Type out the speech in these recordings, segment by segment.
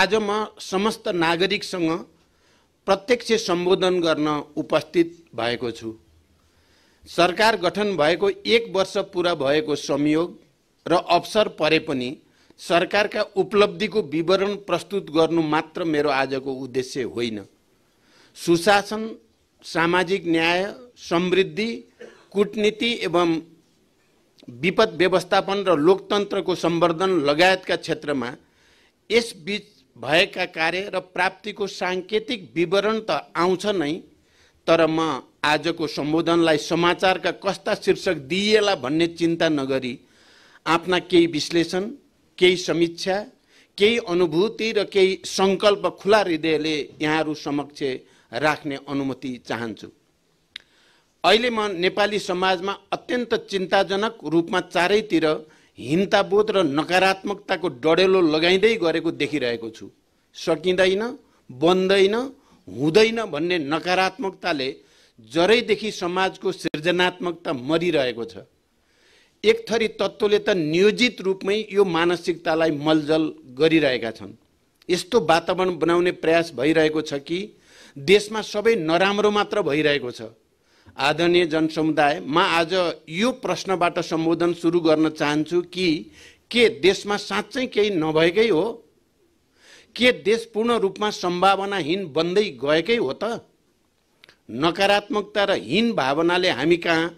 आज म समस्त नागरिकसँग प्रत्यक्ष सम्बोधन गर्न उपस्थित भएको छु सरकार गठन भएको एक वर्ष पुरा भएको संयोग र अवसर परे पनि सरकारका उपलब्धिको विवरण प्रस्तुत गर्नु मात्र मेरो आजको उद्देश्य होइन सुशासन सामाजिक न्याय समृद्धि कुटनीति एवं विपद व्यवस्थापन र लोकतन्त्रको सम्वर्धन लगायतका क्षेत्रमा यसबिच भएका कार्य र प्राप्तिको साङ्केतिक विवरण त आउँछ नै तर म आजको सम्बोधनलाई समाचारका कस्ता शीर्षक दिइएला भन्ने चिन्ता नगरी आफ्ना केही विश्लेषण केही समीक्षा केही अनुभूति र केही सङ्कल्प खुला हृदयले यहाँहरू समक्ष राख्ने अनुमति चाहन्छु अहिले म नेपाली समाजमा अत्यन्त चिन्ताजनक रूपमा चारैतिर हिंताबोध र नकारात्मकताको डडेलो लगाइँदै गरेको देखिरहेको छु सकिँदैन बन्दैन हुँदैन भन्ने नकारात्मकताले जरैदेखि समाजको सृजनात्मकता मरिरहेको छ एक थरी तत्त्वले त नियोजित रूपमै यो मानसिकतालाई मलजल गरिरहेका छन् यस्तो वातावरण बनाउने प्रयास भइरहेको छ कि देशमा सबै नराम्रो मात्र भइरहेको छ आदरणीय जनसमुदाय म आज यो प्रश्नबाट सम्बोधन सुरु गर्न चाहन्छु कि के देशमा साँच्चै केही नभएकै हो के देश पूर्ण रूपमा सम्भावनाहीन बन्दै गएकै हो त नकारात्मकता र हीन भावनाले हामी कहाँ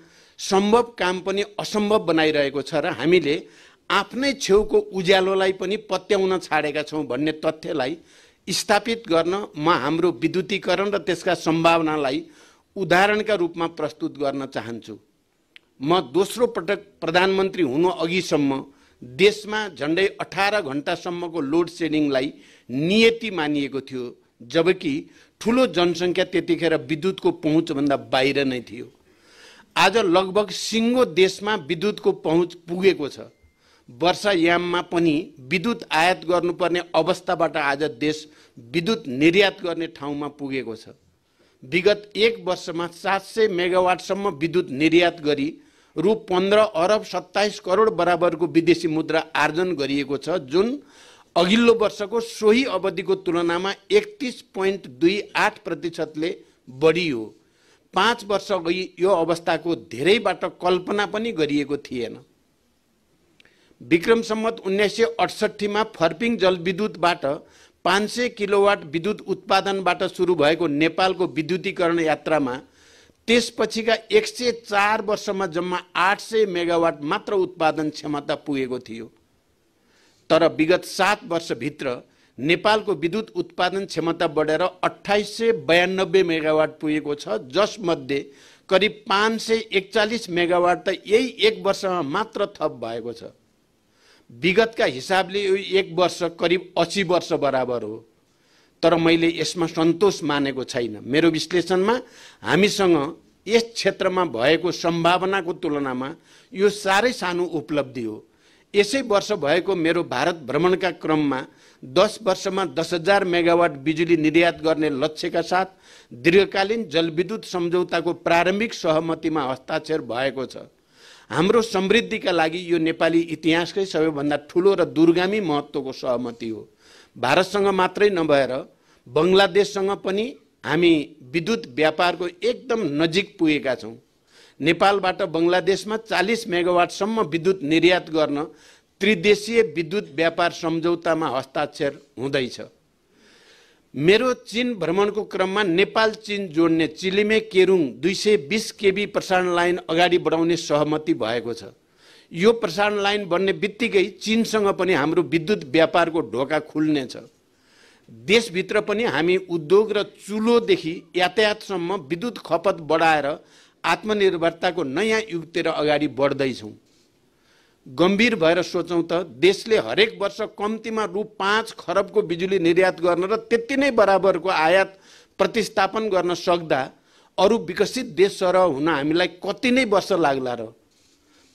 सम्भव काम पनि असम्भव बनाइरहेको छ र हामीले आफ्नै छेउको उज्यालोलाई पनि पत्याउन छाडेका छौँ भन्ने तथ्यलाई स्थापित गर्न म हाम्रो विद्युतीकरण र त्यसका सम्भावनालाई उदाहरणका रूपमा प्रस्तुत गर्न चाहन्छु म दोस्रो पटक प्रधानमन्त्री हुनु अघिसम्म देशमा झन्डै अठार घन्टासम्मको लोड सेडिङलाई नियति मानिएको थियो जबकि ठुलो जनसङ्ख्या त्यतिखेर विद्युतको पहुँचभन्दा बाहिर नै थियो आज लगभग सिङ्गो देशमा विद्युतको पहुँच पुगेको छ वर्षायाममा पनि विद्युत आयात गर्नुपर्ने अवस्थाबाट आज देश विद्युत निर्यात गर्ने ठाउँमा पुगेको छ विगत एक वर्षमा सात सय मेगावाटसम्म विद्युत निर्यात गरी रु पन्ध्र अरब सत्ताइस करोड बराबरको विदेशी मुद्रा आर्जन गरिएको छ जुन अघिल्लो वर्षको सोही अवधिको तुलनामा एकतिस पोइन्ट दुई आठ प्रतिशतले बढी हो पाँच वर्ष अघि यो अवस्थाको धेरैबाट कल्पना पनि गरिएको थिएन विक्रम सम्मत उन्नाइस सय अठसट्ठीमा फर्पिङ जलविद्युतबाट पाँच सय किलोवाट विद्युत उत्पादनबाट सुरु भएको नेपालको विद्युतीकरण यात्रामा त्यसपछिका एक सय चार वर्षमा जम्मा आठ सय मेगावाट मात्र उत्पादन क्षमता पुगेको थियो तर विगत सात वर्षभित्र नेपालको विद्युत उत्पादन क्षमता बढेर अठाइस सय बयानब्बे मेगावाट पुगेको छ जसमध्ये करिब पाँच सय एकचालिस मेगावाट त यही एक वर्षमा मात्र थप भएको छ विगतका हिसाबले यो एक वर्ष करिब असी वर्ष बराबर हो तर मैले यसमा सन्तोष मानेको छैन मेरो विश्लेषणमा हामीसँग यस क्षेत्रमा भएको सम्भावनाको तुलनामा यो साह्रै सानो उपलब्धि हो यसै वर्ष भएको मेरो भारत भ्रमणका क्रममा दस वर्षमा दस हजार मेगावाट बिजुली निर्यात गर्ने लक्ष्यका साथ दीर्घकालीन जलविद्युत सम्झौताको प्रारम्भिक सहमतिमा हस्ताक्षर भएको छ हाम्रो समृद्धिका लागि यो नेपाली इतिहासकै सबैभन्दा ठुलो र दुर्गामी महत्त्वको सहमति हो भारतसँग मात्रै नभएर बङ्गलादेशसँग पनि हामी विद्युत व्यापारको एकदम नजिक पुगेका छौँ नेपालबाट बङ्गलादेशमा चालिस मेगावाटसम्म विद्युत निर्यात गर्न त्रिदेशीय विद्युत व्यापार सम्झौतामा हस्ताक्षर हुँदैछ मेरो चीन भ्रमणको क्रममा नेपाल चीन जोड्ने चिलिमे केरुङ दुई सय बिस केबी प्रसारण लाइन अगाडि बढाउने सहमति भएको छ यो प्रसारण लाइन बन्ने बित्तिकै चिनसँग पनि हाम्रो विद्युत व्यापारको ढोका खुल्नेछ देशभित्र पनि हामी उद्योग र चुलोदेखि यातायातसम्म विद्युत खपत बढाएर आत्मनिर्भरताको नयाँ युगतिर अगाडि बढ्दैछौँ गम्भीर भएर सोचौँ त देशले हरेक वर्ष कम्तीमा रु पाँच खरबको बिजुली निर्यात गर्न र त्यति नै बराबरको आयात प्रतिस्थापन गर्न सक्दा अरू विकसित देश सरह हुन हामीलाई कति नै वर्ष लाग्ला र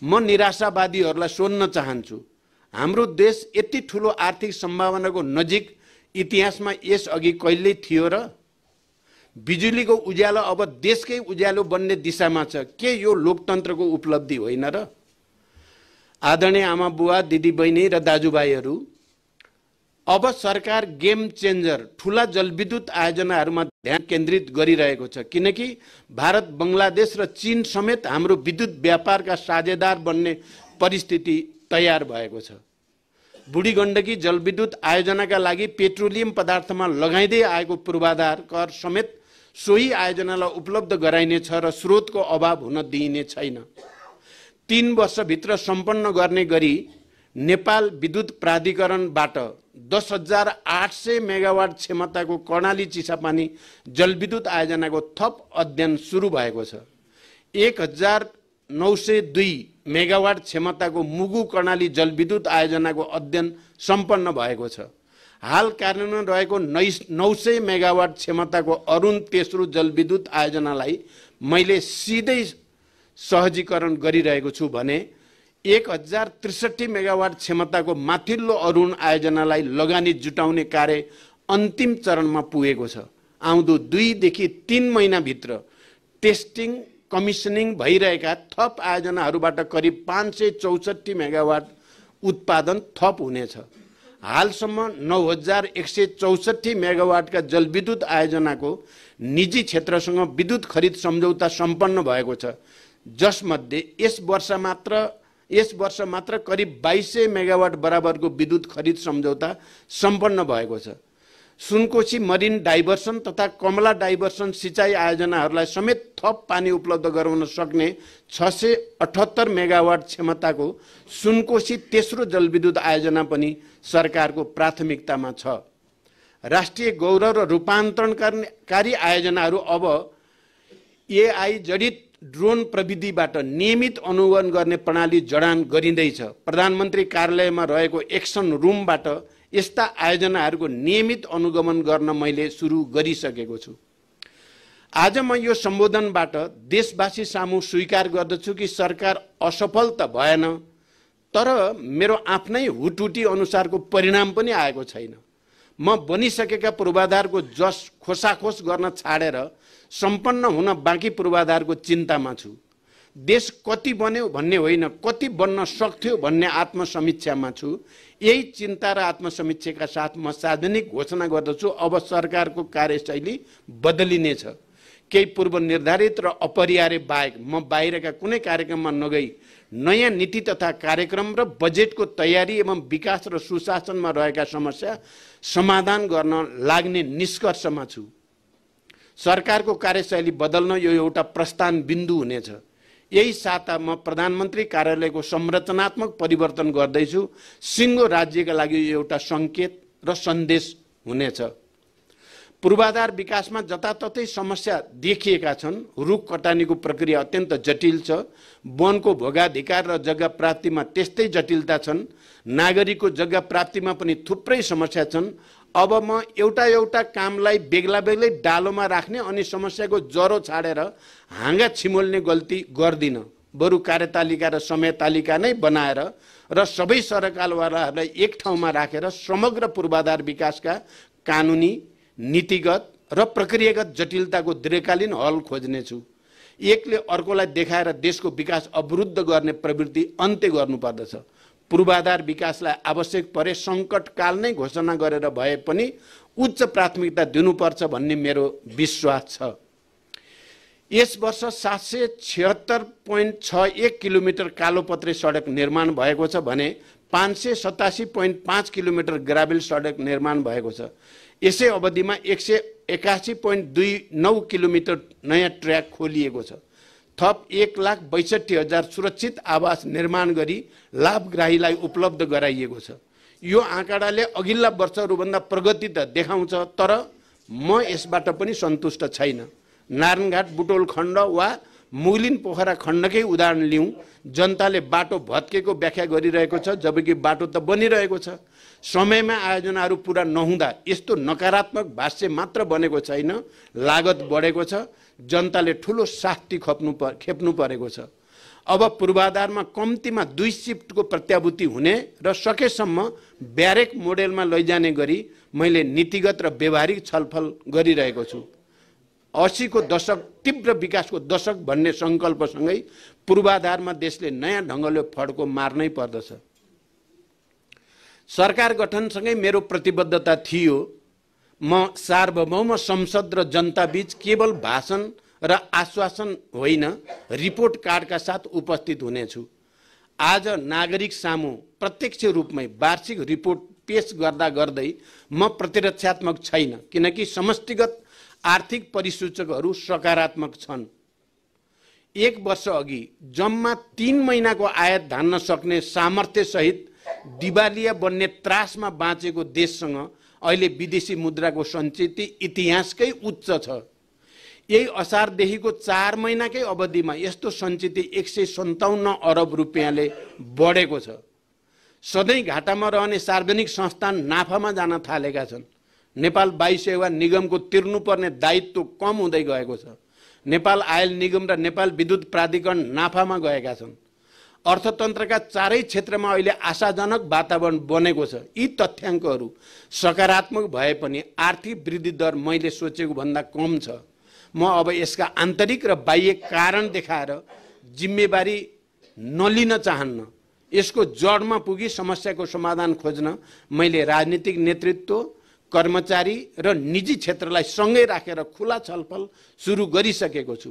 म निराशावादीहरूलाई सोध्न चाहन्छु हाम्रो देश यति ठुलो आर्थिक सम्भावनाको नजिक इतिहासमा यसअघि कहिल्यै थियो र बिजुलीको उज्यालो अब देशकै उज्यालो बन्ने दिशामा छ के यो लोकतन्त्रको उपलब्धि होइन र आदरणीय आमा बुवा दिदीबहिनी र दाजुभाइहरू अब सरकार गेम चेन्जर ठुला जलविद्युत आयोजनाहरूमा ध्यान केन्द्रित गरिरहेको छ किनकि भारत बङ्गलादेश र चिन समेत हाम्रो विद्युत व्यापारका साझेदार बन्ने परिस्थिति तयार भएको छ बुढी गण्डकी जलविद्युत आयोजनाका लागि पेट्रोलियम पदार्थमा लगाइँदै आएको पूर्वाधार कर समेत सोही आयोजनालाई उपलब्ध गराइनेछ र स्रोतको अभाव हुन दिइने छैन तिन वर्षभित्र सम्पन्न गर्ने गरी नेपाल विद्युत प्राधिकरणबाट दस हजार आठ सय मेगावाट क्षमताको कर्णाली चिसापानी जलविद्युत आयोजनाको थप अध्ययन सुरु भएको छ एक हजार नौ सय दुई मेगावाट क्षमताको मुगु कर्णाली जलविद्युत आयोजनाको अध्ययन सम्पन्न भएको छ हाल कार्यान्वयन रहेको नै नौ सय मेगावाट क्षमताको अरुण तेस्रो जलविद्युत आयोजनालाई मैले सिधै सहजीकरण गरिरहेको छु भने एक हजार त्रिसठी मेगावाट क्षमताको माथिल्लो अरुण आयोजनालाई लगानी जुटाउने कार्य अन्तिम चरणमा पुगेको छ आउँदो दुईदेखि तिन महिनाभित्र टेस्टिङ कमिसनिङ भइरहेका थप आयोजनाहरूबाट करिब पाँच सय चौसठी मेगावाट उत्पादन थप हुनेछ हालसम्म नौ हजार एक सय चौसठी मेगावाटका जलविद्युत आयोजनाको निजी क्षेत्रसँग विद्युत खरिद सम्झौता सम्पन्न भएको छ जसमध्ये यस वर्ष मात्र यस वर्ष मात्र करिब बाइस सय मेगावाट बराबरको विद्युत खरिद सम्झौता सम्पन्न भएको छ सुनकोशी मरिन डाइभर्सन तथा कमला डाइभर्सन सिँचाइ आयोजनाहरूलाई समेत थप पानी उपलब्ध गराउन सक्ने छ सय अठहत्तर मेगावाट क्षमताको सुनकोशी तेस्रो जलविद्युत आयोजना पनि सरकारको प्राथमिकतामा छ राष्ट्रिय गौरव र रूपान्तरणकारी आयोजनाहरू अब एआई जडित ड्रोन प्रविधिबाट नियमित अनुगमन गर्ने प्रणाली जडान गरिँदैछ प्रधानमन्त्री कार्यालयमा रहेको एक्सन रुमबाट यस्ता आयोजनाहरूको नियमित अनुगमन गर्न मैले सुरु गरिसकेको छु आज म यो सम्बोधनबाट देशवासी सामु स्वीकार गर्दछु कि सरकार असफल त भएन तर मेरो आफ्नै हुटहुटी अनुसारको परिणाम पनि आएको छैन म बनिसकेका पूर्वाधारको जस खोसाखोस गर्न छाडेर सम्पन्न हुन बाँकी पूर्वाधारको चिन्तामा छु देश कति बन्यो भन्ने होइन कति बन्न सक्थ्यो भन्ने आत्मसमीक्षामा छु यही चिन्ता र आत्मसमीक्षाका साथ म सार्वजनिक घोषणा गर्दछु अब सरकारको कार्यशैली बदलिनेछ केही पूर्व निर्धारित र अपरिहार्य बाहेक म बाहिरका कुनै कार्यक्रममा नगई नयाँ नीति तथा कार्यक्रम र बजेटको तयारी एवं विकास र सुशासनमा रहेका समस्या समाधान गर्न लाग्ने निष्कर्षमा छु सरकारको कार्यशैली बदल्न यो एउटा प्रस्थान बिन्दु हुनेछ यही साता म प्रधानमन्त्री कार्यालयको संरचनात्मक परिवर्तन गर्दैछु सिङ्गो राज्यका लागि यो एउटा सङ्केत र सन्देश हुनेछ पूर्वाधार विकासमा जताततै समस्या देखिएका छन् रुख कटानीको प्रक्रिया अत्यन्त जटिल छ वनको भोगाधिकार र जग्गा प्राप्तिमा त्यस्तै जटिलता छन् नागरिकको जग्गा प्राप्तिमा पनि थुप्रै समस्या छन् अब म एउटा एउटा कामलाई बेग्ला बेग्लै डालोमा राख्ने अनि समस्याको ज्वरो छाडेर हाँगा छिमोल्ने गल्ती गर्दिनँ बरु कार्यतालिका र समय तालिका नै बनाएर र सबै सरकारवालाहरूलाई एक ठाउँमा राखेर समग्र पूर्वाधार विकासका कानुनी नीतिगत र प्रक्रियागत जटिलताको दीर्घकालीन हल खोज्नेछु एकले अर्कोलाई देखाएर देशको विकास अवरुद्ध गर्ने प्रवृत्ति अन्त्य गर्नुपर्दछ पूर्वाधार विकासलाई आवश्यक परे सङ्कटकाल नै घोषणा गरेर भए पनि उच्च प्राथमिकता दिनुपर्छ भन्ने मेरो विश्वास छ यस वर्ष सात सय छिहत्तर पोइन्ट छ एक किलोमिटर कालोपत्रे सडक निर्माण भएको छ भने पाँच सय सतासी पोइन्ट पाँच किलोमिटर ग्राभेल सडक निर्माण भएको छ यसै अवधिमा एक सय एकासी पोइन्ट दुई नौ किलोमिटर नयाँ ट्र्याक खोलिएको छ थप एक लाख बैसठी हजार सुरक्षित आवास निर्माण गरी लाभग्राहीलाई उपलब्ध गराइएको छ यो आँकडाले अघिल्ला वर्षहरूभन्दा प्रगति त देखाउँछ तर म यसबाट पनि सन्तुष्ट छैन नारायणघाट बुटोल खण्ड वा मुगलिन पोखरा खण्डकै उदाहरण लिउँ जनताले बाटो भत्केको व्याख्या गरिरहेको छ जबकि बाटो त बनिरहेको छ समयमा आयोजनाहरू पुरा नहुँदा यस्तो नकारात्मक भाष्य मात्र बनेको छैन लागत बढेको छ जनताले ठुलो शास्ति खप्नु प खेप्नु परेको छ अब पूर्वाधारमा कम्तीमा दुई सिफ्टको प्रत्याभूति हुने र सकेसम्म ब्यारेक मोडेलमा लैजाने गरी मैले नीतिगत र व्यवहारिक छलफल गरिरहेको छु असीको दशक तीव्र विकासको दशक भन्ने सङ्कल्पसँगै पूर्वाधारमा देशले नयाँ ढङ्गले फड्को मार्नै पर्दछ सरकार गठनसँगै मेरो प्रतिबद्धता थियो म सार्वभौम संसद र जनताबीच केवल भाषण र आश्वासन होइन रिपोर्ट कार्डका साथ उपस्थित हुनेछु आज नागरिक सामु प्रत्यक्ष रूपमै वार्षिक रिपोर्ट पेस गर्दा गर्दै म प्रतिरक्षात्मक छैन किनकि समष्टिगत आर्थिक परिसूचकहरू सकारात्मक छन् एक वर्ष अघि जम्मा तिन महिनाको आयात धान्न सक्ने सामर्थ्यसहित दिवालिया बन्ने त्रासमा बाँचेको देशसँग अहिले विदेशी मुद्राको सञ्चित इतिहासकै उच्च छ यही असारदेखिको चार महिनाकै अवधिमा यस्तो सञ्चित एक सय सन्ताउन्न अरब रुपियाँले बढेको छ सधैँ घाटामा रहने सार्वजनिक संस्थान नाफामा जान थालेका छन् नेपाल वायु निगमको तिर्नुपर्ने दायित्व कम हुँदै गएको छ नेपाल आयल निगम र नेपाल विद्युत प्राधिकरण नाफामा गएका छन् अर्थतन्त्रका चारै क्षेत्रमा अहिले आशाजनक वातावरण बनेको छ यी तथ्याङ्कहरू सकारात्मक भए पनि आर्थिक वृद्धि दर मैले सोचेको भन्दा कम छ म अब यसका आन्तरिक र बाह्य कारण देखाएर जिम्मेवारी नलिन चाहन्न यसको जडमा पुगी समस्याको समाधान खोज्न मैले राजनीतिक नेतृत्व कर्मचारी र निजी क्षेत्रलाई सँगै राखेर खुला छलफल सुरु गरिसकेको छु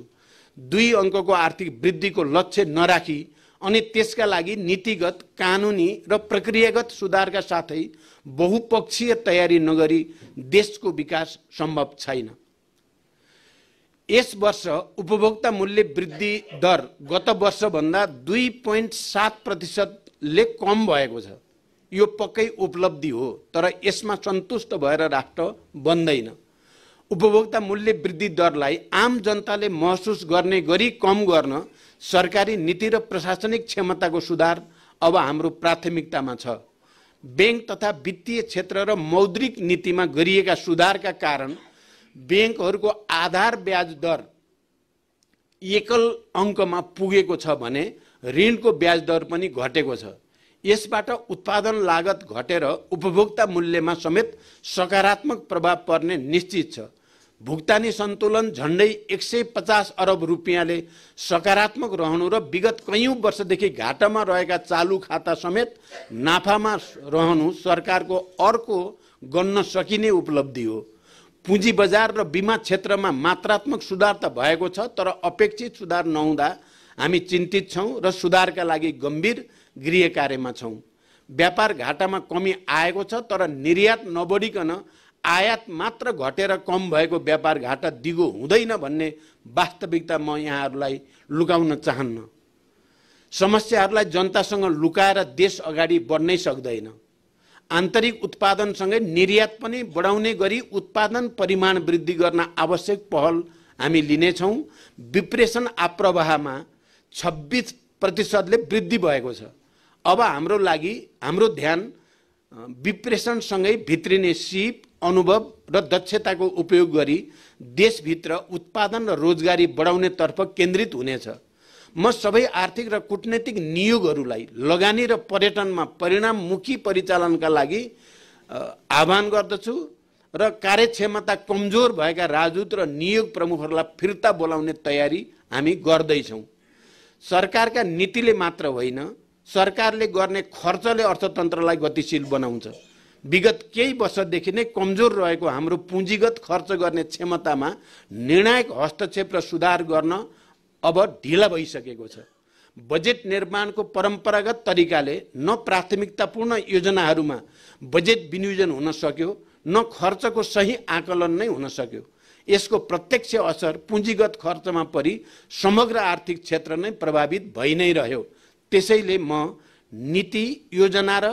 दुई अङ्कको आर्थिक वृद्धिको लक्ष्य नराखी अनि त्यसका लागि नीतिगत कानुनी र प्रक्रियागत सुधारका साथै बहुपक्षीय तयारी नगरी देशको विकास सम्भव छैन यस वर्ष उपभोक्ता मूल्य वृद्धि दर गत वर्षभन्दा दुई पोइन्ट सात प्रतिशतले कम भएको छ यो पक्कै उपलब्धि हो तर यसमा सन्तुष्ट भएर राष्ट्र बन्दैन उपभोक्ता मूल्य वृद्धि दरलाई आम जनताले महसुस गर्ने गरी कम गर्न सरकारी नीति र प्रशासनिक क्षमताको सुधार अब हाम्रो प्राथमिकतामा छ ब्याङ्क तथा वित्तीय क्षेत्र र मौद्रिक नीतिमा गरिएका सुधारका कारण ब्याङ्कहरूको आधार ब्याज दर एकल अङ्कमा पुगेको छ भने ऋणको ब्याज दर पनि घटेको छ यसबाट उत्पादन लागत घटेर उपभोक्ता मूल्यमा समेत सकारात्मक प्रभाव पर्ने निश्चित छ भुक्तानी सन्तुलन झन्डै एक सय पचास अरब रुपियाँले सकारात्मक रहनु र विगत कैयौँ वर्षदेखि घाटामा रहेका चालु खाता समेत नाफामा रहनु सरकारको अर्को गन्न सकिने उपलब्धि हो पुँजी बजार र बिमा क्षेत्रमा मात्रात्मक सुधार त भएको छ तर अपेक्षित सुधार नहुँदा हामी चिन्तित छौँ र सुधारका लागि गम्भीर गृह कार्यमा छौँ व्यापार घाटामा कमी आएको छ तर निर्यात नबढिकन आयात मात्र घटेर कम भएको व्यापार घाटा दिगो हुँदैन भन्ने वास्तविकता म यहाँहरूलाई लुकाउन चाहन्न समस्याहरूलाई जनतासँग लुकाएर देश अगाडि बढ्नै सक्दैन आन्तरिक उत्पादनसँगै निर्यात पनि बढाउने गरी उत्पादन परिमाण वृद्धि गर्न आवश्यक पहल हामी लिनेछौँ विप्रेषण आप्रवाहमा छब्बिस प्रतिशतले वृद्धि भएको छ अब हाम्रो लागि हाम्रो ध्यान विप्रेषणसँगै भित्रिने सिप अनुभव र दक्षताको उपयोग गरी देशभित्र उत्पादन र रोजगारी बढाउने तर्फ केन्द्रित हुनेछ म सबै आर्थिक र कुटनैतिक नियोगहरूलाई लगानी र पर्यटनमा परिणाममुखी परिचालनका लागि आह्वान गर्दछु र कार्यक्षमता कमजोर भएका राजदूत र नियोग प्रमुखहरूलाई फिर्ता बोलाउने तयारी हामी गर्दैछौँ सरकारका नीतिले मात्र होइन सरकारले गर्ने खर्चले अर्थतन्त्रलाई गतिशील बनाउँछ विगत केही वर्षदेखि नै कमजोर रहेको हाम्रो पुँजीगत खर्च गर्ने क्षमतामा निर्णायक हस्तक्षेप र सुधार गर्न अब ढिला भइसकेको छ बजेट निर्माणको परम्परागत तरिकाले न प्राथमिकतापूर्ण योजनाहरूमा बजेट विनियोजन हुन सक्यो न खर्चको सही आकलन नै हुन सक्यो यसको प्रत्यक्ष असर पुँजीगत खर्चमा परि समग्र आर्थिक क्षेत्र नै प्रभावित भइ नै रह्यो त्यसैले म नीति योजना र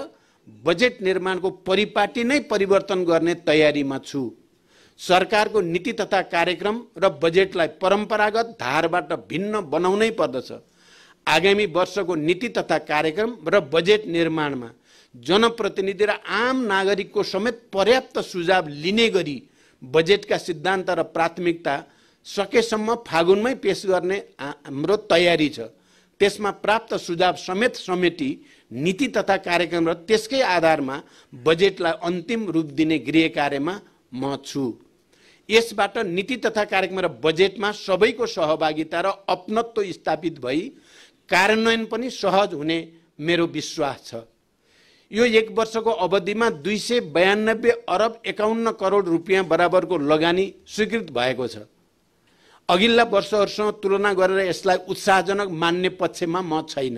बजेट निर्माणको परिपाटी नै परिवर्तन गर्ने तयारीमा छु सरकारको नीति तथा कार्यक्रम र बजेटलाई परम्परागत धारबाट भिन्न बनाउनै पर्दछ आगामी वर्षको नीति तथा कार्यक्रम र बजेट निर्माणमा जनप्रतिनिधि र आम नागरिकको समेत पर्याप्त सुझाव लिने गरी बजेटका सिद्धान्त र प्राथमिकता सकेसम्म फागुनमै पेस गर्ने हाम्रो तयारी छ त्यसमा प्राप्त सुझाव समेत समेटी नीति तथा कार्यक्रम र त्यसकै आधारमा बजेटलाई अन्तिम रूप दिने गृह कार्यमा म छु यसबाट नीति तथा कार्यक्रम र बजेटमा सबैको सहभागिता र अपनत्व स्थापित भई कार्यान्वयन पनि सहज हुने मेरो विश्वास छ यो एक वर्षको अवधिमा दुई सय बयानब्बे अरब एकाउन्न करोड रुपियाँ बराबरको लगानी स्वीकृत भएको छ अघिल्ला वर्षहरूसँग तुलना गरेर यसलाई उत्साहजनक मान्ने पक्षमा म छैन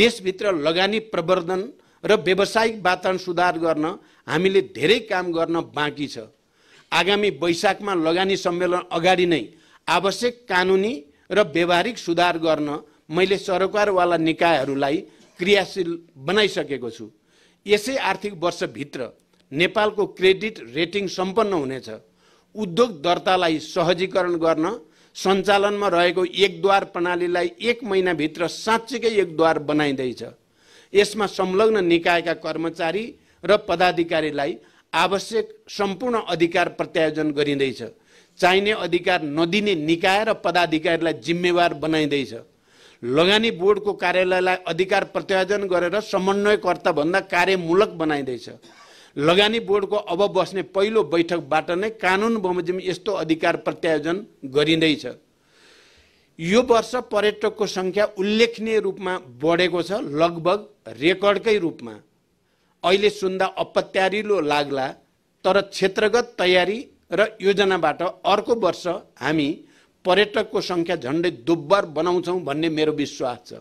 देशभित्र लगानी प्रवर्धन र व्यावसायिक वातावरण सुधार गर्न हामीले धेरै काम गर्न बाँकी छ आगामी वैशाखमा लगानी सम्मेलन अगाडि नै आवश्यक कानुनी र व्यावहारिक सुधार गर्न मैले सरकारवाला निकायहरूलाई क्रियाशील बनाइसकेको छु यसै आर्थिक वर्षभित्र नेपालको क्रेडिट रेटिङ सम्पन्न हुनेछ उद्योग दर्तालाई सहजीकरण गर्न सञ्चालनमा रहेको एकद्वार प्रणालीलाई एक महिनाभित्र साँच्चीकै एकद्वार बनाइँदैछ यसमा संलग्न निकायका कर्मचारी र पदाधिकारीलाई आवश्यक सम्पूर्ण अधिकार प्रत्यायोजन गरिँदैछ चाहिने अधिकार नदिने निकाय र पदाधिकारीलाई जिम्मेवार बनाइँदैछ लगानी बोर्डको कार्यालयलाई अधिकार प्रत्यायोजन गरेर समन्वयकर्ताभन्दा कार्यमूलक बनाइँदैछ लगानी बोर्डको अब बस्ने पहिलो बैठकबाट नै कानुन बमोजिम यस्तो अधिकार प्रत्यायोजन गरिँदैछ यो वर्ष पर्यटकको सङ्ख्या उल्लेखनीय रूपमा बढेको छ लगभग रेकर्डकै रूपमा अहिले सुन्दा अपत्यारिलो लाग्ला तर क्षेत्रगत तयारी र योजनाबाट अर्को वर्ष हामी पर्यटकको सङ्ख्या झन्डै दुब्बर बनाउँछौँ भन्ने मेरो विश्वास छ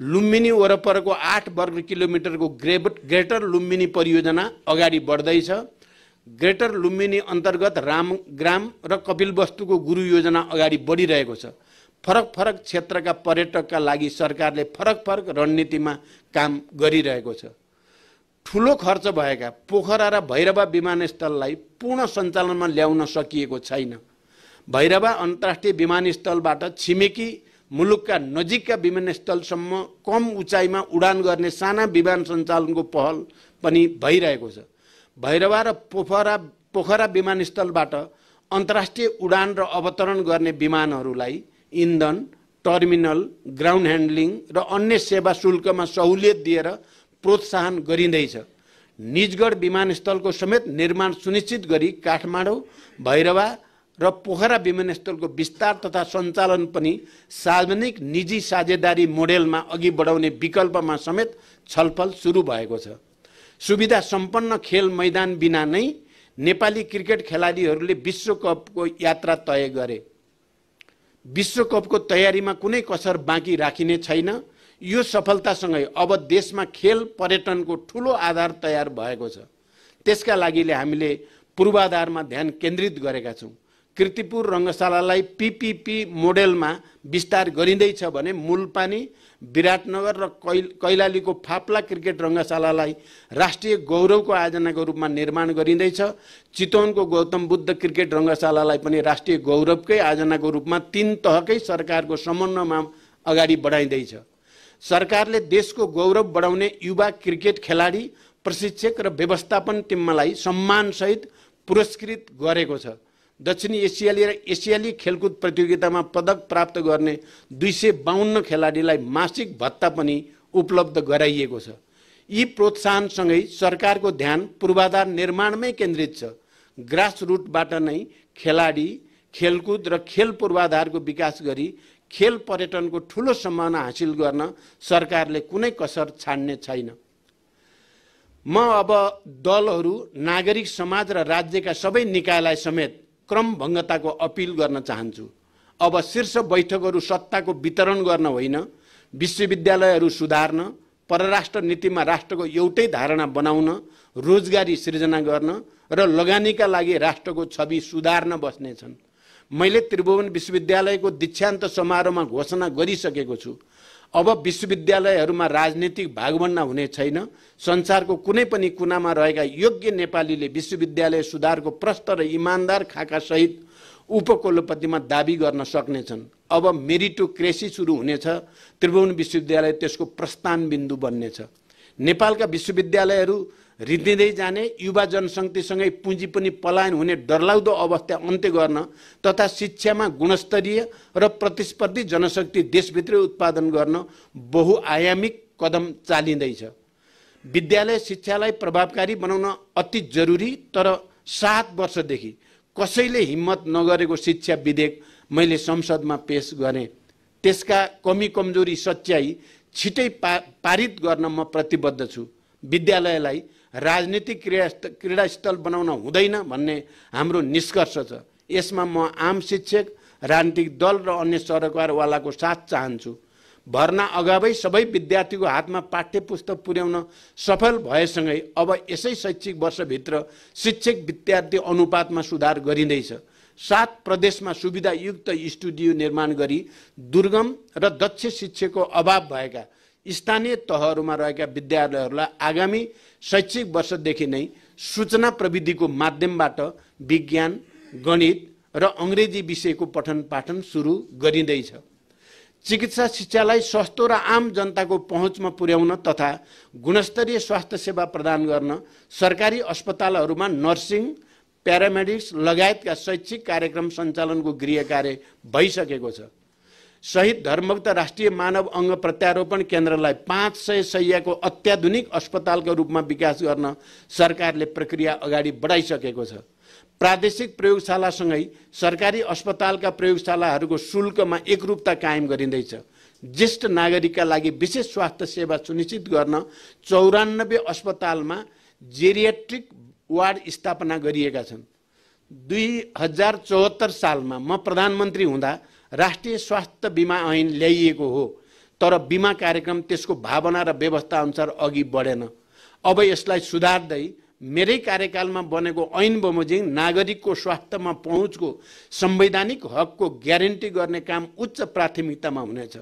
लुम्बिनी वरपरको आठ वर्ग किलोमिटरको ग्रे ग्रेटर लुम्बिनी परियोजना अगाडि बढ्दैछ ग्रेटर लुम्बिनी अन्तर्गत राम ग्राम र कपिलवस्तुको गुरु योजना अगाडि बढिरहेको छ फरक फरक क्षेत्रका पर्यटकका लागि सरकारले फरक फरक रणनीतिमा काम गरिरहेको छ ठुलो खर्च भएका पोखरा र भैरवा विमानस्थललाई पूर्ण सञ्चालनमा ल्याउन सकिएको छैन भैरवा अन्तर्राष्ट्रिय विमानस्थलबाट छिमेकी मुलुकका नजिकका विमानस्थलसम्म कम उचाइमा उडान गर्ने साना विमान सञ्चालनको पहल पनि भइरहेको छ भैरवा र पोखरा पोखरा विमानस्थलबाट अन्तर्राष्ट्रिय उडान र अवतरण गर्ने विमानहरूलाई इन्धन टर्मिनल ग्राउन्ड ह्यान्डलिङ र अन्य सेवा शुल्कमा सहुलियत दिएर प्रोत्साहन गरिँदैछ निजगढ विमानस्थलको समेत निर्माण सुनिश्चित गरी काठमाडौँ भैरवा र पोखरा विमानस्थलको विस्तार तथा सञ्चालन पनि सार्वजनिक निजी साझेदारी मोडेलमा अघि बढाउने विकल्पमा समेत छलफल सुरु भएको छ सुविधा सम्पन्न खेल मैदान बिना नै नेपाली क्रिकेट खेलाडीहरूले विश्वकपको यात्रा तय गरे विश्वकपको तयारीमा कुनै कसर बाँकी राखिने छैन यो सफलतासँगै अब देशमा खेल पर्यटनको ठुलो आधार तयार भएको छ त्यसका लागिले हामीले पूर्वाधारमा ध्यान केन्द्रित गरेका छौँ कृतिपुर रङ्गशालालाई पिपिपी मोडेलमा विस्तार गरिँदैछ भने मूलपानी विराटनगर र कै कैलालीको फाप्ला क्रिकेट रङ्गशालालाई राष्ट्रिय गौरवको आयोजनाको रूपमा निर्माण गरिँदैछ चितवनको गौतम बुद्ध क्रिकेट रङ्गशालालाई पनि राष्ट्रिय गौरवकै आयोजनाको रूपमा तिन तहकै सरकारको समन्वयमा अगाडि बढाइँदैछ सरकारले देशको गौरव बढाउने युवा क्रिकेट खेलाडी प्रशिक्षक र व्यवस्थापन टिमलाई सम्मानसहित पुरस्कृत गरेको छ दक्षिणी एसियाली र एसियाली खेलकुद प्रतियोगितामा पदक प्राप्त गर्ने दुई सय बाहन्न खेलाडीलाई मासिक भत्ता पनि उपलब्ध गराइएको छ यी प्रोत्साहनसँगै सरकारको ध्यान पूर्वाधार निर्माणमै केन्द्रित छ ग्रास ग्रासरुटबाट नै खेलाडी खेलकुद र खेल पूर्वाधारको विकास गरी खेल पर्यटनको ठुलो सम्भावना हासिल गर्न सरकारले कुनै कसर छाड्ने छैन म अब दलहरू नागरिक समाज र राज्यका सबै निकायलाई समेत क्रमभङ्गताको अपिल गर्न चाहन्छु अब शीर्ष बैठकहरू सत्ताको वितरण गर्न होइन विश्वविद्यालयहरू सुधार्न परराष्ट्र नीतिमा राष्ट्रको एउटै धारणा बनाउन रोजगारी सिर्जना गर्न र लगानीका लागि राष्ट्रको छवि सुधार्न बस्नेछन् मैले त्रिभुवन विश्वविद्यालयको दीक्षान्त समारोहमा घोषणा गरिसकेको छु अब विश्वविद्यालयहरूमा राजनीतिक भागवन्ना हुने छैन संसारको कुनै पनि कुनामा रहेका योग्य नेपालीले विश्वविद्यालय सुधारको प्रष्ट र इमान्दार सहित उपकुलपतिमा दावी गर्न सक्नेछन् अब मेरिटोक्रेसी सुरु हुनेछ त्रिभुवन विश्वविद्यालय त्यसको प्रस्थान बिन्दु बन्नेछ नेपालका विश्वविद्यालयहरू रिद्धिँदै जाने युवा जनशक्तिसँगै पुँजी पनि पलायन हुने डरलाग्दो अवस्था अन्त्य गर्न तथा शिक्षामा गुणस्तरीय र प्रतिस्पर्धी जनशक्ति देशभित्रै उत्पादन गर्न बहुआयामिक कदम चालिँदैछ विद्यालय शिक्षालाई प्रभावकारी बनाउन अति जरुरी तर सात वर्षदेखि कसैले हिम्मत नगरेको शिक्षा विधेयक मैले संसदमा पेस गरेँ त्यसका कमी कमजोरी सच्याई छिटै पा पारित गर्न म प्रतिबद्ध छु विद्यालयलाई राजनीतिक क्रिया क्रीडास्थल बनाउन हुँदैन भन्ने हाम्रो निष्कर्ष छ यसमा म आम शिक्षक राजनीतिक दल र अन्य सरकारवालाको साथ चाहन्छु भर्ना अगावै सबै विद्यार्थीको हातमा पाठ्य पुस्तक पुर्याउन सफल भएसँगै अब यसै शैक्षिक वर्षभित्र शिक्षक विद्यार्थी अनुपातमा सुधार गरिँदैछ सात प्रदेशमा सुविधायुक्त स्टुडियो निर्माण गरी दुर्गम र दक्ष शिक्षकको अभाव भएका स्थानीय तहहरूमा रहेका विद्यालयहरूलाई आगामी शैक्षिक वर्षदेखि नै सूचना प्रविधिको माध्यमबाट विज्ञान गणित र अङ्ग्रेजी विषयको पठन पाठन सुरु गरिँदैछ चिकित्सा शिक्षालाई सस्तो र आम जनताको पहुँचमा पुर्याउन तथा गुणस्तरीय स्वास्थ्य सेवा प्रदान गर्न सरकारी अस्पतालहरूमा नर्सिङ प्यारामेडिक्स लगायतका शैक्षिक कार्यक्रम सञ्चालनको गृह कार्य भइसकेको छ सहित धर्ममुक्त राष्ट्रिय मानव अङ्ग प्रत्यारोपण केन्द्रलाई पाँच सय सयको अत्याधुनिक अस्पतालको रूपमा विकास गर्न सरकारले प्रक्रिया अगाडि बढाइसकेको छ प्रादेशिक प्रयोगशालासँगै सरकारी अस्पतालका प्रयोगशालाहरूको शुल्कमा एकरूपता कायम गरिँदैछ ज्येष्ठ नागरिकका लागि विशेष स्वास्थ्य सेवा सुनिश्चित गर्न चौरानब्बे अस्पतालमा जेरियाट्रिक वार्ड स्थापना गरिएका छन् दुई हजार चौहत्तर सालमा म प्रधानमन्त्री हुँदा राष्ट्रिय स्वास्थ्य बिमा ऐन ल्याइएको हो तर बिमा कार्यक्रम त्यसको भावना र व्यवस्था अनुसार अघि बढेन अब यसलाई सुधार्दै मेरै कार्यकालमा बनेको ऐन बमोजिङ नागरिकको स्वास्थ्यमा पहुँचको संवैधानिक हकको ग्यारेन्टी गर्ने काम उच्च प्राथमिकतामा हुनेछ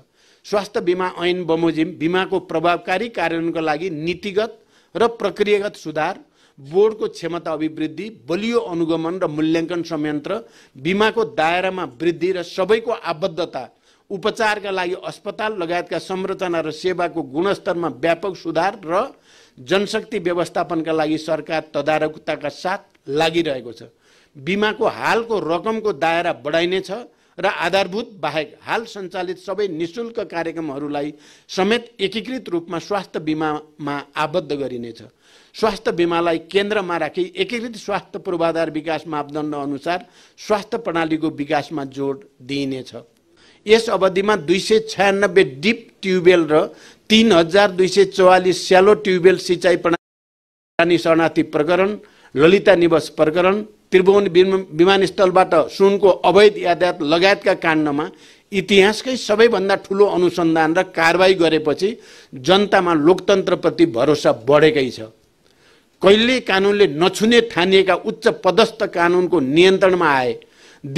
स्वास्थ्य बिमा ऐन बमोजिम बिमाको प्रभावकारी कार्यान्वयनको लागि नीतिगत र प्रक्रियागत सुधार बोर्डको क्षमता अभिवृद्धि बलियो अनुगमन र मूल्याङ्कन संयन्त्र बिमाको दायरामा वृद्धि र सबैको आबद्धता उपचारका लागि अस्पताल लगायतका संरचना र सेवाको गुणस्तरमा व्यापक सुधार र जनशक्ति व्यवस्थापनका लागि सरकार तदारकताका साथ लागिरहेको छ बिमाको हालको रकमको दायरा बढाइनेछ र आधारभूत बाहेक हाल सञ्चालित सबै निशुल्क कार्यक्रमहरूलाई समेत एकीकृत रूपमा स्वास्थ्य बिमामा आबद्ध गरिनेछ स्वास्थ्य बिमालाई केन्द्रमा राखी एकीकृत स्वास्थ्य पूर्वाधार विकास मापदण्ड अनुसार स्वास्थ्य प्रणालीको विकासमा जोड दिइनेछ यस अवधिमा दुई सय छयानब्बे डिप ट्युबवेल र तिन हजार दुई सय चौवालिस स्यालो ट्युबवेल सिँचाइ प्रणाली शरणार्थी प्रकरण ललिता निवास प्रकरण त्रिभुवन विमानस्थलबाट सुनको अवैध यातायात लगायतका काण्डमा इतिहासकै सबैभन्दा ठुलो अनुसन्धान र कारवाही गरेपछि जनतामा लोकतन्त्रप्रति भरोसा बढेकै छ कहिल्यै कानुनले नछुने ठानिएका उच्च पदस्थ कानुनको नियन्त्रणमा आए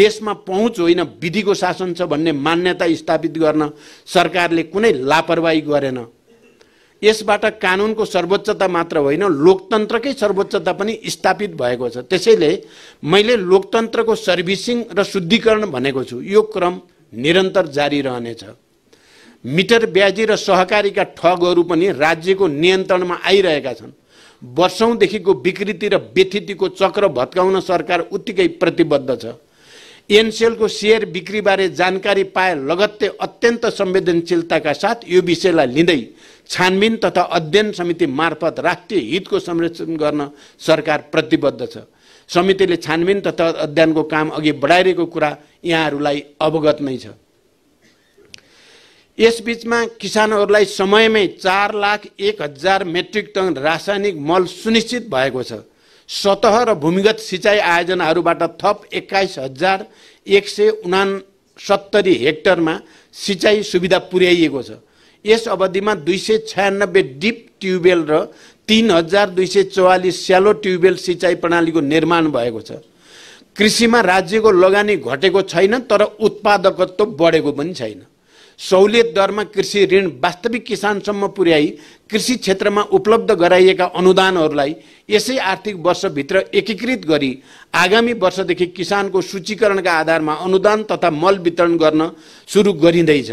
देशमा पहुँच होइन विधिको शासन छ भन्ने मान्यता स्थापित गर्न सरकारले कुनै लापरवाही गरेन यसबाट कानुनको सर्वोच्चता मात्र होइन लोकतन्त्रकै सर्वोच्चता पनि स्थापित भएको छ त्यसैले मैले लोकतन्त्रको सर्भिसिङ र शुद्धिकरण भनेको छु यो क्रम निरन्तर जारी रहनेछ मिटर ब्याजी र सहकारीका ठगहरू पनि राज्यको नियन्त्रणमा आइरहेका छन् वर्षौँदेखिको विकृति र व्यथितिको चक्र भत्काउन सरकार उत्तिकै प्रतिबद्ध छ एनसेलको सेयर बिक्रीबारे जानकारी पाए लगत्तै अत्यन्त संवेदनशीलताका साथ यो विषयलाई लिँदै छानबिन तथा अध्ययन समिति मार्फत राष्ट्रिय हितको संरक्षण गर्न सरकार प्रतिबद्ध छ समितिले छानबिन तथा अध्ययनको काम अघि बढाइरहेको कुरा यहाँहरूलाई अवगत नै छ यसबिचमा किसानहरूलाई समयमै चार लाख एक हजार मेट्रिक टन रासायनिक मल सुनिश्चित भएको छ सतह र भूमिगत सिँचाइ आयोजनाहरूबाट थप एक्काइस हजार एक सय उनासत्तरी हेक्टरमा सिँचाइ सुविधा पुर्याइएको छ यस अवधिमा दुई सय छयानब्बे डिप ट्युबवेल र तिन हजार दुई सय चौवालिस स्यालो ट्युबवेल सिँचाइ प्रणालीको निर्माण भएको छ कृषिमा राज्यको लगानी घटेको छैन तर उत्पादकत्व बढेको पनि छैन सहुलियत दरमा कृषि ऋण वास्तविक किसानसम्म पुर्याई कृषि क्षेत्रमा उपलब्ध गराइएका अनुदानहरूलाई यसै आर्थिक वर्षभित्र एकीकृत गरी आगामी वर्षदेखि किसानको सूचीकरणका आधारमा अनुदान तथा मल वितरण गर्न सुरु गरिँदैछ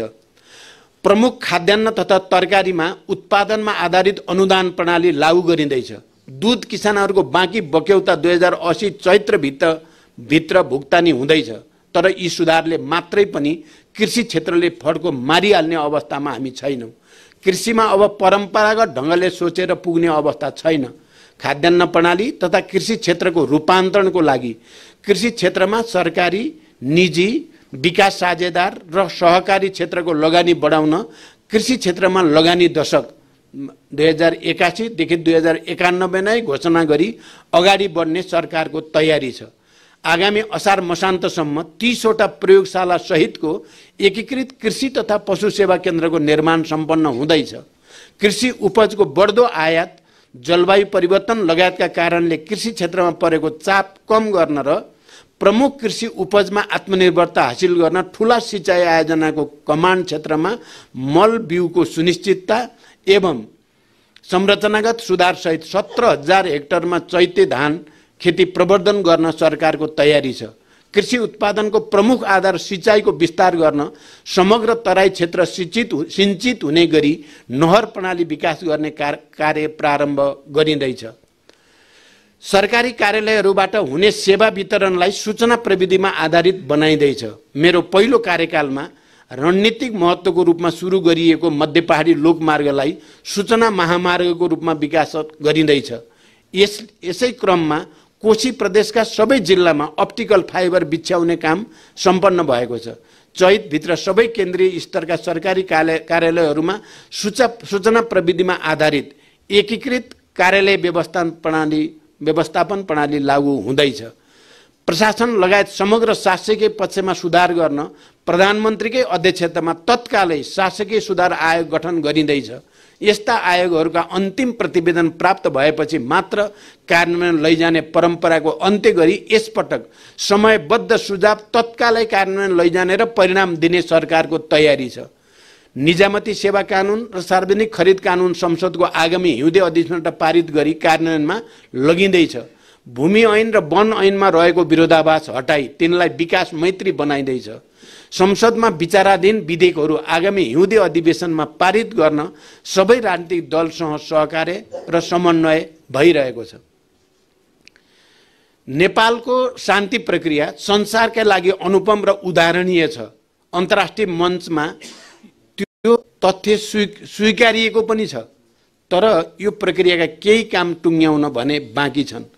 प्रमुख खाद्यान्न तथा तरकारीमा उत्पादनमा आधारित अनुदान प्रणाली लागू गरिँदैछ दुध किसानहरूको बाँकी बक्यौता दुई हजार असी चैत्रभित्र भित्र भुक्तानी हुँदैछ तर यी सुधारले मात्रै पनि कृषि क्षेत्रले फड्को मारिहाल्ने अवस्थामा हामी छैनौँ कृषिमा अब परम्परागत ढङ्गले सोचेर पुग्ने अवस्था छैन खाद्यान्न प्रणाली तथा कृषि क्षेत्रको रूपान्तरणको लागि कृषि क्षेत्रमा सरकारी निजी विकास साझेदार र सहकारी क्षेत्रको लगानी बढाउन कृषि क्षेत्रमा लगानी दशक दुई हजार एकासीदेखि दुई हजार एकानब्बे नै घोषणा गरी अगाडि बढ्ने सरकारको तयारी छ आगामी असार मसान्तसम्म तिसवटा प्रयोगशाला सहितको एकीकृत कृषि तथा पशु सेवा केन्द्रको निर्माण सम्पन्न हुँदैछ कृषि उपजको बढ्दो आयात जलवायु परिवर्तन लगायतका कारणले कृषि क्षेत्रमा परेको चाप कम गर्न र प्रमुख कृषि उपजमा आत्मनिर्भरता हासिल गर्न ठुला सिँचाइ आयोजनाको कमान्ड क्षेत्रमा मल बिउको सुनिश्चितता एवं संरचनागत सुधारसहित सत्र हजार हेक्टरमा चैते धान खेती प्रवर्धन गर्न सरकारको तयारी छ कृषि उत्पादनको प्रमुख आधार सिँचाइको विस्तार गर्न समग्र तराई क्षेत्र सिंचित सिन्चित हुने गरी नहर प्रणाली विकास गर्ने कार्य प्रारम्भ गरिँदैछ सरकारी कार्यालयहरूबाट हुने सेवा वितरणलाई सूचना प्रविधिमा आधारित बनाइँदैछ मेरो पहिलो कार्यकालमा रणनीतिक महत्त्वको रूपमा सुरु गरिएको मध्य पहाडी लोकमार्गलाई सूचना महामार्गको रूपमा विकास गरिँदैछ यस यसै क्रममा कोशी प्रदेशका सबै जिल्लामा अप्टिकल फाइबर बिछ्याउने काम सम्पन्न भएको छ चैतभित्र सबै केन्द्रीय स्तरका सरकारी कार्यालयहरूमा सूचना सूचना प्रविधिमा आधारित एकीकृत कार्यालय व्यवस्थापन प्रणाली व्यवस्थापन प्रणाली लागू हुँदैछ प्रशासन लगायत समग्र शासकीय पक्षमा सुधार गर्न प्रधानमन्त्रीकै अध्यक्षतामा तत्कालै शासकीय सुधार आयोग गठन गरिँदैछ यस्ता आयोगहरूका अन्तिम प्रतिवेदन प्राप्त भएपछि मात्र कार्यान्वयन लैजाने परम्पराको अन्त्य गरी यसपटक समयबद्ध सुझाव तत्कालै कार्यान्वयन लैजाने र परिणाम दिने सरकारको तयारी छ निजामती सेवा कानुन र सार्वजनिक खरिद कानुन संसदको आगामी हिउँदे अधिवेशनबाट पारित गरी कार्यान्वयनमा लगिँदैछ भूमि ऐन र वन ऐनमा रहेको विरोधाभास हटाई तिनलाई विकास मैत्री बनाइँदैछ संसदमा विचाराधीन विधेयकहरू आगामी हिउँदे अधिवेशनमा पारित गर्न सबै राजनीतिक दलसँग सहकार्य र समन्वय भइरहेको छ नेपालको शान्ति प्रक्रिया संसारका लागि अनुपम र उदाहरणीय छ अन्तर्राष्ट्रिय मञ्चमा त्यो तथ्य स्वी स्वीकारिएको पनि छ तर यो प्रक्रियाका केही काम टुङ्ग्याउन भने बाँकी छन्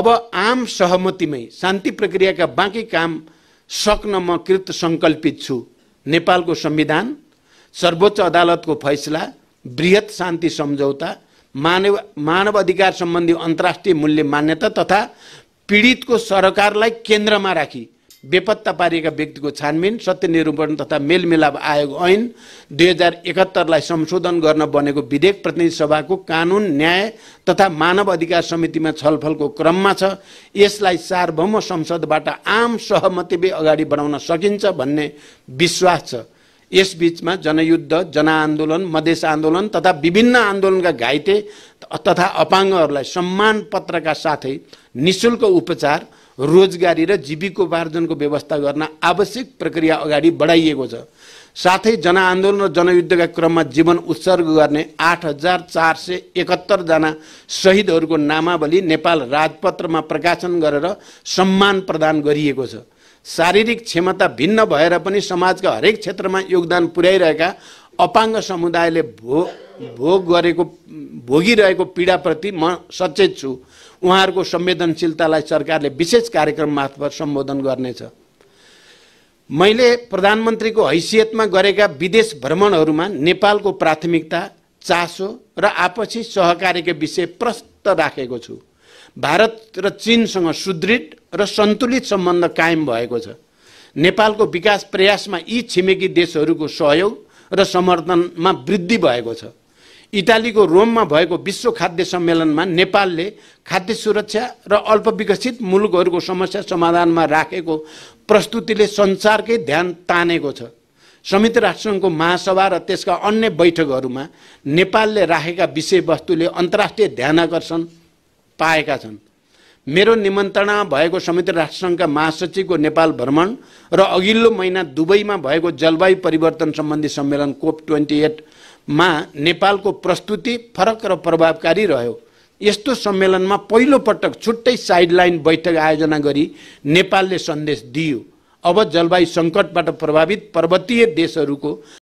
अब आम सहमतिमै शान्ति प्रक्रियाका बाँकी काम सक्न म कृत सङ्कल्पित छु नेपालको संविधान सर्वोच्च अदालतको फैसला वृहत शान्ति सम्झौता मानव मानव अधिकार सम्बन्धी अन्तर्राष्ट्रिय मूल्य मान्यता तथा पीडितको सरकारलाई केन्द्रमा राखी बेपत्ता पारिएका व्यक्तिको छानबिन सत्य निरूपण तथा मेलमिलाप आयोग ऐन दुई हजार एकहत्तरलाई संशोधन गर्न बनेको विधेयक प्रतिनिधि सभाको कानुन न्याय तथा मानव अधिकार समितिमा छलफलको क्रममा छ यसलाई सार्वभौम संसदबाट आम सहमति बे अगाडि बढाउन सकिन्छ भन्ने विश्वास छ यसबिचमा जनयुद्ध जनआन्दोलन मधेस आन्दोलन तथा विभिन्न आन्दोलनका घाइते तथा अपाङ्गहरूलाई सम्मान पत्रका साथै निशुल्क उपचार रोजगारी र जीविकोपार्जनको व्यवस्था गर्न आवश्यक प्रक्रिया अगाडि बढाइएको छ साथै जनआन्दोलन र जनयुद्धका क्रममा जीवन उत्सर्ग गर्ने आठ हजार चार सय एकहत्तरजना शहीदहरूको नामावली नेपाल राजपत्रमा प्रकाशन गरेर सम्मान प्रदान गरिएको छ शारीरिक क्षमता भिन्न भएर पनि समाजका हरेक क्षेत्रमा योगदान पुर्याइरहेका अपाङ्ग समुदायले भो भोग गरेको भोगिरहेको पीडाप्रति म सचेत छु उहाँहरूको संवेदनशीलतालाई सरकारले विशेष कार्यक्रम मार्फत सम्बोधन गर्नेछ मैले प्रधानमन्त्रीको हैसियतमा गरेका विदेश भ्रमणहरूमा नेपालको प्राथमिकता चासो र आपसी सहकार्यका विषय प्रस्त राखेको छु भारत र चिनसँग सुदृढ र सन्तुलित सम्बन्ध कायम भएको छ नेपालको विकास प्रयासमा यी छिमेकी देशहरूको सहयोग र समर्थनमा वृद्धि भएको छ इटालीको रोममा भएको विश्व खाद्य सम्मेलनमा नेपालले खाद्य सुरक्षा र अल्पविकसित मुलुकहरूको समस्या समाधानमा राखेको प्रस्तुतिले संसारकै ध्यान तानेको छ संयुक्त राष्ट्रसङ्घको महासभा र त्यसका अन्य बैठकहरूमा नेपालले राखेका विषयवस्तुले अन्तर्राष्ट्रिय ध्यान आकर्षण पाएका छन् मेरो निमन्त्रणा भएको संयुक्त राष्ट्रसङ्घका महासचिवको नेपाल भ्रमण र अघिल्लो महिना दुबईमा भएको जलवायु परिवर्तन सम्बन्धी सम्मेलन कोप ट्वेन्टी एट मा नेपालको प्रस्तुति फरक र प्रभावकारी रह्यो यस्तो सम्मेलनमा पहिलोपटक छुट्टै साइडलाइन बैठक आयोजना गरी नेपालले सन्देश दियो अब जलवायु सङ्कटबाट प्रभावित पर्वतीय देशहरूको